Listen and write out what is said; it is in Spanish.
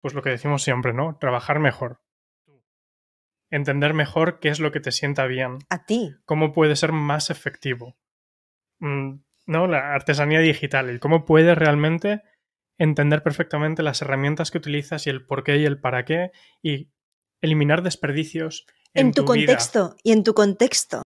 pues lo que decimos siempre, ¿no? Trabajar mejor. Entender mejor qué es lo que te sienta bien. A ti. Cómo puede ser más efectivo. Mm, ¿No? La artesanía digital. El cómo puedes realmente entender perfectamente las herramientas que utilizas y el por qué y el para qué y eliminar desperdicios. En, tu, contexto y en tu contexto.